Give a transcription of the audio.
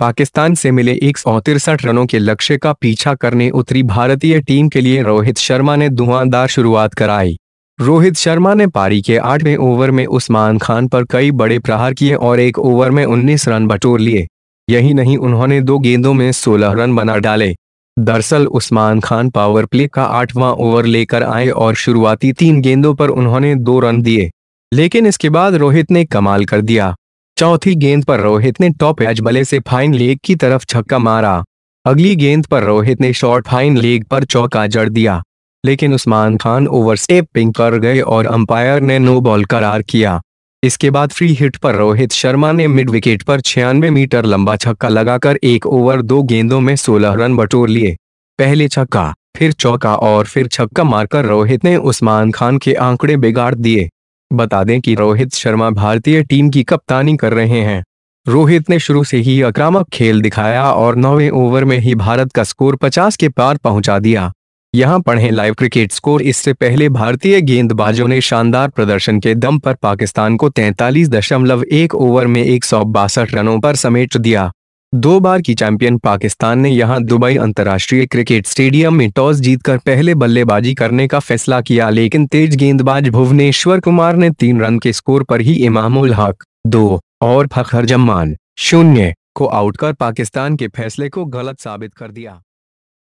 पाकिस्तान से मिले एक रनों के लक्ष्य का पीछा करने उतरी भारतीय टीम के लिए रोहित शर्मा ने धुआंधार शुरुआत कराई रोहित शर्मा ने पारी के आठवें ओवर में उस्मान खान पर कई बड़े प्रहार किए और एक ओवर में 19 रन बटोर लिए यही नहीं उन्होंने दो गेंदों में 16 रन बना डाले दरअसल उस्मान खान पावर प्ले का आठवां ओवर लेकर आए और शुरुआती तीन गेंदों पर उन्होंने दो रन दिए लेकिन इसके बाद रोहित ने कमाल कर दिया चौथी गेंद पर रोहित ने टॉप एज बल्ले से फाइन लेग की तरफ छक्का मारा अगली गेंद पर रोहित ने शॉर्ट फाइन लेग पर चौका जड़ दिया लेकिन उस्मान खान ओवर स्टेपिंग कर गए और अंपायर ने नो बॉल करार किया इसके बाद फ्री हिट पर रोहित शर्मा ने मिड विकेट पर छियानवे मीटर लंबा छक्का लगाकर एक ओवर दो गेंदों में सोलह रन बटोर लिए पहले छक्का फिर चौका और फिर छक्का मारकर रोहित ने उस्मान खान के आंकड़े बिगाड़ दिए बता दें कि रोहित शर्मा भारतीय टीम की कप्तानी कर रहे हैं रोहित ने शुरू से ही आक्रामक खेल दिखाया और नौवे ओवर में ही भारत का स्कोर 50 के पार पहुंचा दिया यहां पढ़ें लाइव क्रिकेट स्कोर इससे पहले भारतीय गेंदबाजों ने शानदार प्रदर्शन के दम पर पाकिस्तान को 43.1 ओवर में एक रनों पर समेट दिया दो बार की चैंपियन पाकिस्तान ने यहां दुबई अंतर्राष्ट्रीय क्रिकेट स्टेडियम में टॉस जीतकर पहले बल्लेबाजी करने का फैसला किया लेकिन तेज गेंदबाज भुवनेश्वर कुमार ने तीन रन के स्कोर पर ही इमामुल हक दो और फखर जमान शून्य को आउट कर पाकिस्तान के फैसले को गलत साबित कर दिया